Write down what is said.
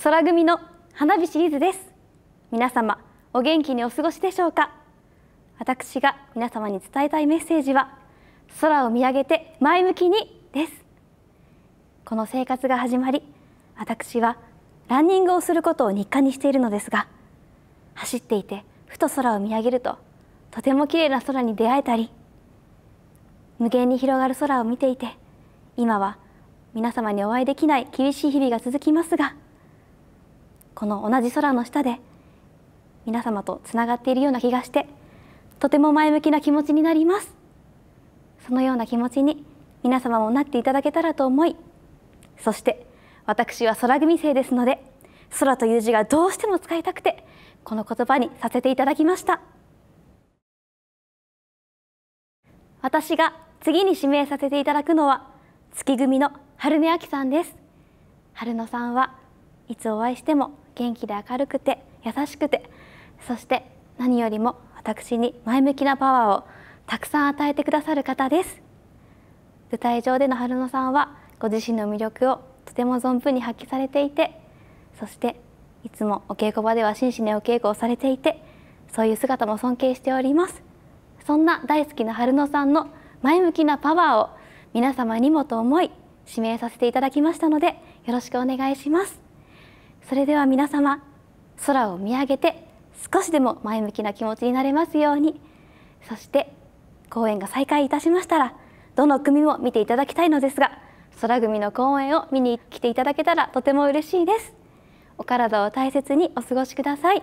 空組の花火シリーズです皆様お元気にお過ごしでしょうか私が皆様に伝えたいメッセージは空を見上げて前向きにですこの生活が始まり私はランニングをすることを日課にしているのですが走っていてふと空を見上げるととても綺麗な空に出会えたり無限に広がる空を見ていて今は皆様にお会いできない厳しい日々が続きますがこの同じ空の下で皆様とつながっているような気がしてとても前向きな気持ちになりますそのような気持ちに皆様もなっていただけたらと思いそして私は空組生ですので空という字がどうしても使いたくてこの言葉にさせていただきました私が次に指名させていただくのは月組の春音明さんです春野さんはいつお会いしても元気で明るくて優しくてそして何よりも私に前向きなパワーをたくさん与えてくださる方です舞台上での春野さんはご自身の魅力をとても存分に発揮されていてそしていつもお稽古場では真摯にお稽古をされていてそういう姿も尊敬しておりますそんな大好きな春野さんの前向きなパワーを皆様にもと思い指名させていただきましたのでよろしくお願いしますそれでは皆様空を見上げて少しでも前向きな気持ちになれますようにそして公演が再開いたしましたらどの組も見ていただきたいのですが空組の公演を見に来ていただけたらとても嬉しいですお体を大切にお過ごしください